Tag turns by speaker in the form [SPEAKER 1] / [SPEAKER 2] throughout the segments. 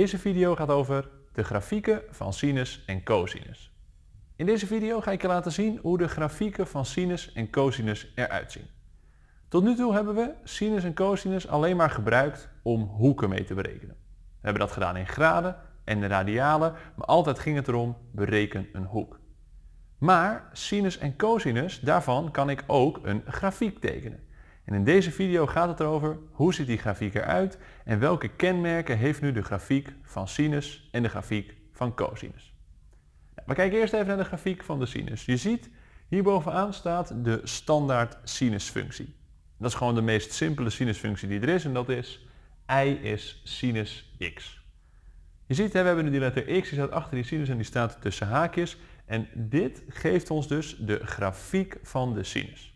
[SPEAKER 1] Deze video gaat over de grafieken van sinus en cosinus. In deze video ga ik je laten zien hoe de grafieken van sinus en cosinus eruit zien. Tot nu toe hebben we sinus en cosinus alleen maar gebruikt om hoeken mee te berekenen. We hebben dat gedaan in graden en radialen, maar altijd ging het erom bereken een hoek. Maar sinus en cosinus, daarvan kan ik ook een grafiek tekenen. En in deze video gaat het erover hoe ziet die grafiek eruit en welke kenmerken heeft nu de grafiek van sinus en de grafiek van cosinus. Nou, we kijken eerst even naar de grafiek van de sinus. Je ziet hierbovenaan staat de standaard sinusfunctie. Dat is gewoon de meest simpele sinusfunctie die er is en dat is i is sinus x. Je ziet, we hebben nu die letter x, die staat achter die sinus en die staat tussen haakjes. En dit geeft ons dus de grafiek van de sinus.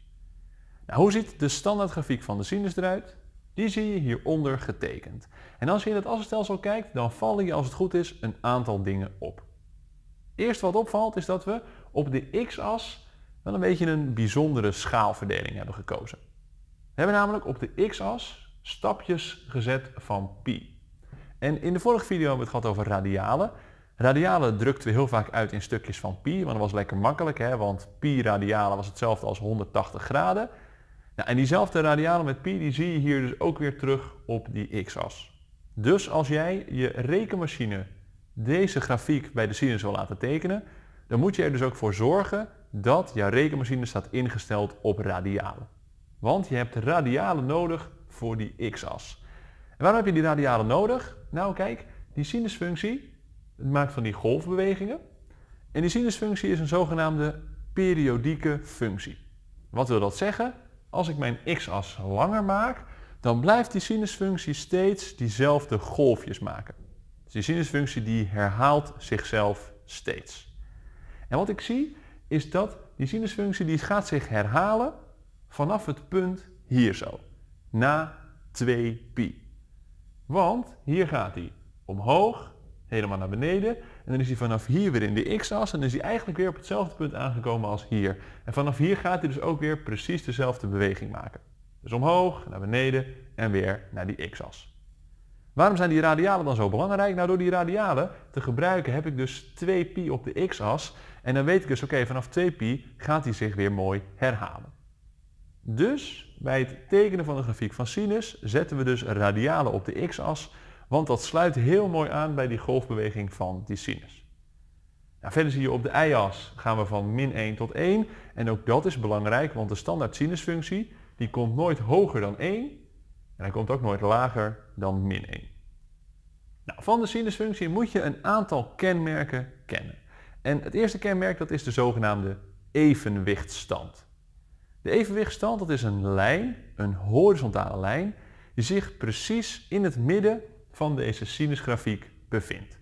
[SPEAKER 1] Nou, hoe ziet de standaardgrafiek van de sinus eruit? Die zie je hieronder getekend. En als je in het assenstelsel kijkt, dan vallen je als het goed is een aantal dingen op. Eerst wat opvalt is dat we op de x-as wel een beetje een bijzondere schaalverdeling hebben gekozen. We hebben namelijk op de x-as stapjes gezet van pi. En in de vorige video hebben we het gehad over radialen. Radialen drukten we heel vaak uit in stukjes van pi, want dat was lekker makkelijk, hè? want pi radialen was hetzelfde als 180 graden en diezelfde radialen met pi die zie je hier dus ook weer terug op die x-as. Dus als jij je rekenmachine deze grafiek bij de sinus wil laten tekenen, dan moet je er dus ook voor zorgen dat jouw rekenmachine staat ingesteld op radialen. Want je hebt radialen nodig voor die x-as. En waarom heb je die radialen nodig? Nou kijk, die sinusfunctie maakt van die golfbewegingen. En die sinusfunctie is een zogenaamde periodieke functie. Wat wil dat zeggen? als ik mijn x-as langer maak, dan blijft die sinusfunctie steeds diezelfde golfjes maken. Dus die sinusfunctie die herhaalt zichzelf steeds. En wat ik zie is dat die sinusfunctie die gaat zich herhalen vanaf het punt hier zo, na 2pi. Want hier gaat hij omhoog, helemaal naar beneden en dan is hij vanaf hier weer in de x-as en dan is hij eigenlijk weer op hetzelfde punt aangekomen als hier. En vanaf hier gaat hij dus ook weer precies dezelfde beweging maken. Dus omhoog, naar beneden en weer naar die x-as. Waarom zijn die radialen dan zo belangrijk? Nou, door die radialen te gebruiken heb ik dus 2pi op de x-as. En dan weet ik dus, oké, vanaf 2pi gaat hij zich weer mooi herhalen. Dus bij het tekenen van de grafiek van sinus zetten we dus radialen op de x-as want dat sluit heel mooi aan bij die golfbeweging van die sinus. Nou, verder zie je op de y-as gaan we van min 1 tot 1. En ook dat is belangrijk, want de standaard sinusfunctie die komt nooit hoger dan 1. En hij komt ook nooit lager dan min 1. Nou, van de sinusfunctie moet je een aantal kenmerken kennen. En het eerste kenmerk dat is de zogenaamde evenwichtstand. De evenwichtstand dat is een lijn, een horizontale lijn, die zich precies in het midden van deze sinusgrafiek bevindt.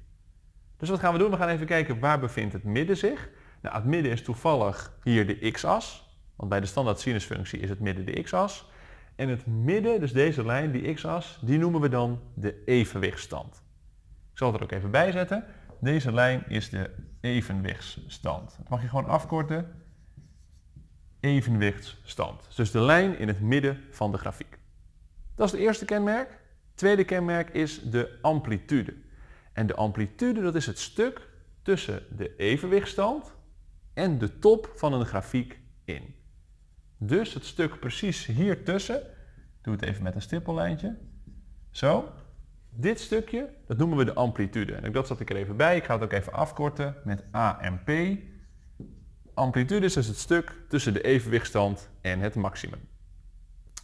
[SPEAKER 1] Dus wat gaan we doen? We gaan even kijken waar bevindt het midden zich. Nou, het midden is toevallig hier de x-as, want bij de standaard sinusfunctie is het midden de x-as. En het midden, dus deze lijn, die x-as, die noemen we dan de evenwichtstand. Ik zal het er ook even bij zetten. Deze lijn is de evenwichtsstand. Dat mag je gewoon afkorten. Evenwichtsstand. Dus de lijn in het midden van de grafiek. Dat is het eerste kenmerk. Tweede kenmerk is de amplitude. En de amplitude dat is het stuk tussen de evenwichtstand en de top van een grafiek in. Dus het stuk precies hier tussen, doe het even met een stippellijntje, zo. Dit stukje, dat noemen we de amplitude. En dat zat ik er even bij, ik ga het ook even afkorten met AMP. Amplitude is dus het stuk tussen de evenwichtstand en het maximum.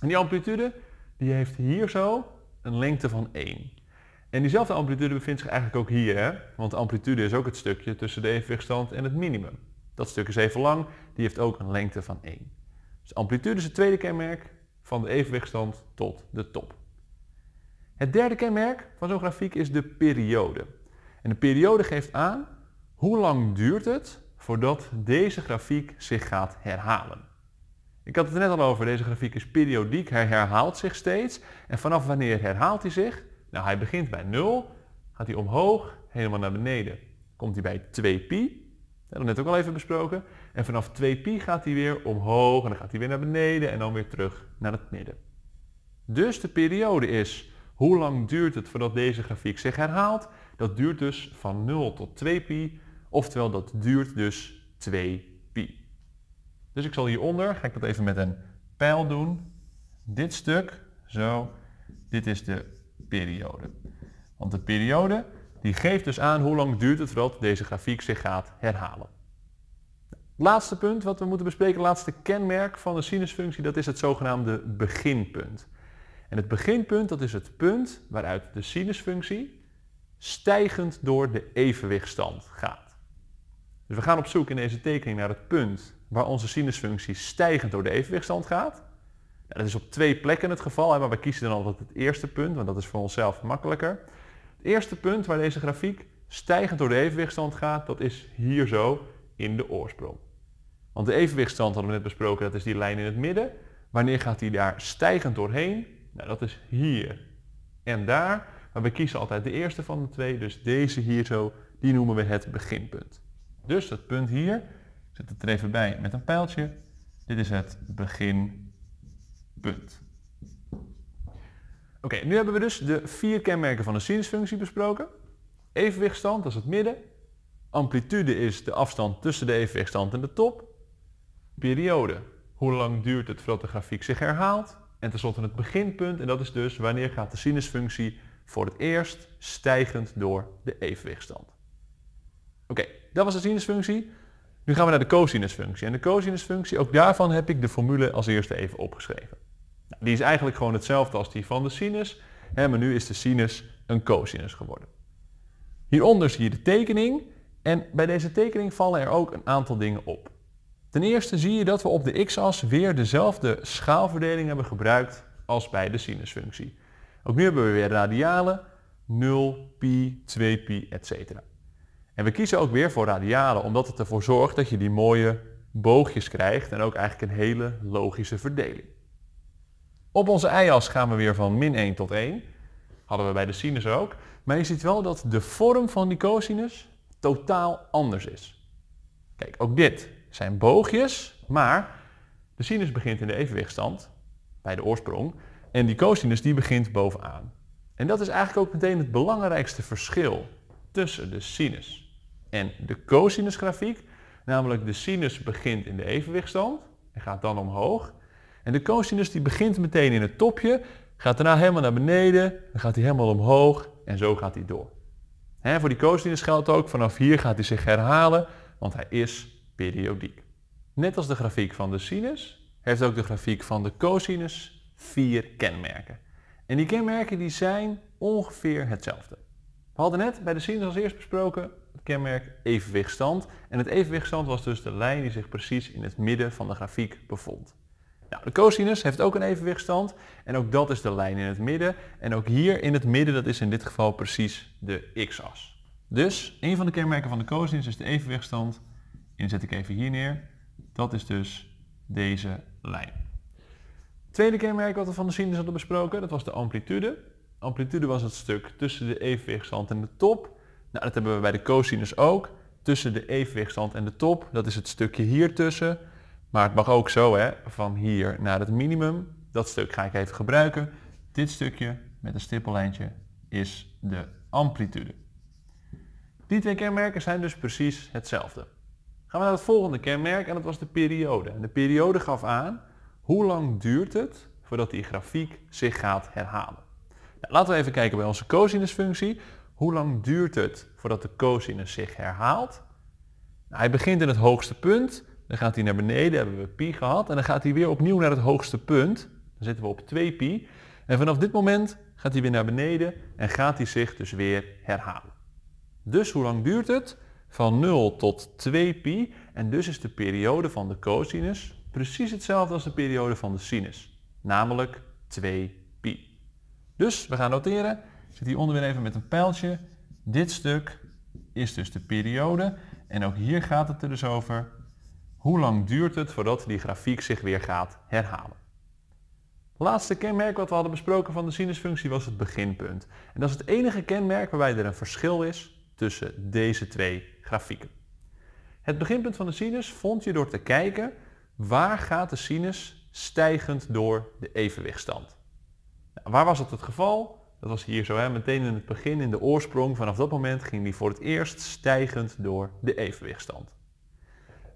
[SPEAKER 1] En die amplitude, die heeft hier zo een lengte van 1. En diezelfde amplitude bevindt zich eigenlijk ook hier, hè? want de amplitude is ook het stukje tussen de evenwichtstand en het minimum. Dat stuk is even lang, die heeft ook een lengte van 1. Dus amplitude is het tweede kenmerk van de evenwichtstand tot de top. Het derde kenmerk van zo'n grafiek is de periode. En de periode geeft aan hoe lang duurt het voordat deze grafiek zich gaat herhalen. Ik had het net al over, deze grafiek is periodiek, hij herhaalt zich steeds. En vanaf wanneer herhaalt hij zich? Nou, hij begint bij 0, gaat hij omhoog, helemaal naar beneden, komt hij bij 2pi. Dat hebben we net ook al even besproken. En vanaf 2pi gaat hij weer omhoog en dan gaat hij weer naar beneden en dan weer terug naar het midden. Dus de periode is, hoe lang duurt het voordat deze grafiek zich herhaalt? Dat duurt dus van 0 tot 2pi, oftewel dat duurt dus 2 dus ik zal hieronder, ga ik dat even met een pijl doen. Dit stuk, zo, dit is de periode. Want de periode, die geeft dus aan hoe lang duurt het voordat deze grafiek zich gaat herhalen. Het laatste punt wat we moeten bespreken, het laatste kenmerk van de sinusfunctie, dat is het zogenaamde beginpunt. En het beginpunt, dat is het punt waaruit de sinusfunctie stijgend door de evenwichtstand gaat. Dus we gaan op zoek in deze tekening naar het punt waar onze sinusfunctie stijgend door de evenwichtstand gaat. dat is op twee plekken het geval, hè, maar we kiezen dan altijd het eerste punt, want dat is voor onszelf makkelijker. Het eerste punt waar deze grafiek stijgend door de evenwichtstand gaat, dat is hier zo in de oorsprong. Want de evenwichtstand hadden we net besproken, dat is die lijn in het midden. Wanneer gaat die daar stijgend doorheen? Nou, dat is hier en daar. Maar we kiezen altijd de eerste van de twee, dus deze hier zo, die noemen we het beginpunt. Dus dat punt hier, zet het er even bij met een pijltje. Dit is het beginpunt. Oké, nu hebben we dus de vier kenmerken van de sinusfunctie besproken. Evenwichtstand, dat is het midden. Amplitude is de afstand tussen de evenwichtstand en de top. Periode, hoe lang duurt het voordat de grafiek zich herhaalt. En tenslotte het beginpunt, en dat is dus wanneer gaat de sinusfunctie voor het eerst stijgend door de evenwichtstand. Oké, dat was de sinusfunctie. Nu gaan we naar de cosinusfunctie. En de cosinusfunctie, ook daarvan heb ik de formule als eerste even opgeschreven. Nou, die is eigenlijk gewoon hetzelfde als die van de sinus, hè, maar nu is de sinus een cosinus geworden. Hieronder zie je de tekening en bij deze tekening vallen er ook een aantal dingen op. Ten eerste zie je dat we op de x-as weer dezelfde schaalverdeling hebben gebruikt als bij de sinusfunctie. Ook nu hebben we weer radialen, 0, pi, 2 pi, etc. En we kiezen ook weer voor radialen, omdat het ervoor zorgt dat je die mooie boogjes krijgt en ook eigenlijk een hele logische verdeling. Op onze ijas gaan we weer van min 1 tot 1. Hadden we bij de sinus ook. Maar je ziet wel dat de vorm van die cosinus totaal anders is. Kijk, ook dit zijn boogjes, maar de sinus begint in de evenwichtstand, bij de oorsprong, en die cosinus die begint bovenaan. En dat is eigenlijk ook meteen het belangrijkste verschil tussen de sinus en de cosinusgrafiek. Namelijk de sinus begint in de evenwichtstand en gaat dan omhoog. En de cosinus die begint meteen in het topje, gaat daarna helemaal naar beneden, dan gaat hij helemaal omhoog en zo gaat hij door. voor die cosinus geldt ook, vanaf hier gaat hij zich herhalen, want hij is periodiek. Net als de grafiek van de sinus, heeft ook de grafiek van de cosinus vier kenmerken. En die kenmerken die zijn ongeveer hetzelfde. We hadden net bij de sinus als eerst besproken het kenmerk evenwichtstand. En het evenwichtstand was dus de lijn die zich precies in het midden van de grafiek bevond. Nou, de cosinus heeft ook een evenwichtstand en ook dat is de lijn in het midden. En ook hier in het midden, dat is in dit geval precies de x-as. Dus een van de kenmerken van de cosinus is de evenwichtstand. En zet ik even hier neer. Dat is dus deze lijn. tweede kenmerk wat we van de sinus hadden besproken, dat was de amplitude. Amplitude was het stuk tussen de evenwichtstand en de top. Nou, dat hebben we bij de cosinus ook. Tussen de evenwichtstand en de top, dat is het stukje hier tussen. Maar het mag ook zo, hè, van hier naar het minimum. Dat stuk ga ik even gebruiken. Dit stukje met een stippellijntje is de amplitude. Die twee kenmerken zijn dus precies hetzelfde. Gaan we naar het volgende kenmerk en dat was de periode. En de periode gaf aan hoe lang duurt het voordat die grafiek zich gaat herhalen. Laten we even kijken bij onze cosinusfunctie. Hoe lang duurt het voordat de cosinus zich herhaalt? Nou, hij begint in het hoogste punt, dan gaat hij naar beneden, hebben we pi gehad, en dan gaat hij weer opnieuw naar het hoogste punt. Dan zitten we op 2 pi. En vanaf dit moment gaat hij weer naar beneden en gaat hij zich dus weer herhalen. Dus hoe lang duurt het? Van 0 tot 2 pi. En dus is de periode van de cosinus precies hetzelfde als de periode van de sinus, namelijk 2 dus we gaan noteren. Ik zit onder weer even met een pijltje. Dit stuk is dus de periode. En ook hier gaat het er dus over. Hoe lang duurt het voordat die grafiek zich weer gaat herhalen? Laatste kenmerk wat we hadden besproken van de sinusfunctie was het beginpunt. En dat is het enige kenmerk waarbij er een verschil is tussen deze twee grafieken. Het beginpunt van de sinus vond je door te kijken waar gaat de sinus stijgend door de evenwichtstand. Waar was dat het geval? Dat was hier zo, hè? meteen in het begin, in de oorsprong, vanaf dat moment ging die voor het eerst stijgend door de evenwichtstand.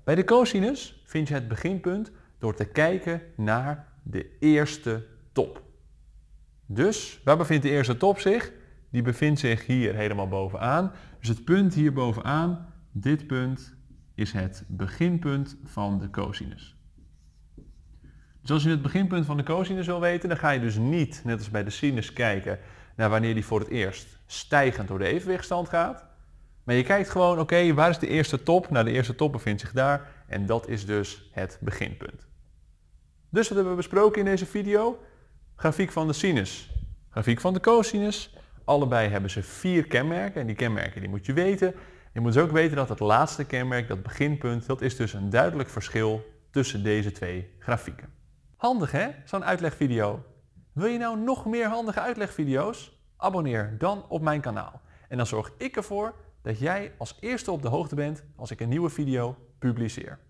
[SPEAKER 1] Bij de cosinus vind je het beginpunt door te kijken naar de eerste top. Dus waar bevindt de eerste top zich? Die bevindt zich hier helemaal bovenaan. Dus het punt hier bovenaan, dit punt, is het beginpunt van de cosinus. Dus als je het beginpunt van de cosinus wil weten, dan ga je dus niet, net als bij de sinus, kijken naar wanneer die voor het eerst stijgend door de evenwichtstand gaat. Maar je kijkt gewoon, oké, waar is de eerste top? Nou, de eerste top bevindt zich daar en dat is dus het beginpunt. Dus wat hebben we besproken in deze video? Grafiek van de sinus, grafiek van de cosinus. Allebei hebben ze vier kenmerken en die kenmerken die moet je weten. Je moet dus ook weten dat het laatste kenmerk, dat beginpunt, dat is dus een duidelijk verschil tussen deze twee grafieken. Handig hè, zo'n uitlegvideo. Wil je nou nog meer handige uitlegvideo's? Abonneer dan op mijn kanaal. En dan zorg ik ervoor dat jij als eerste op de hoogte bent als ik een nieuwe video publiceer.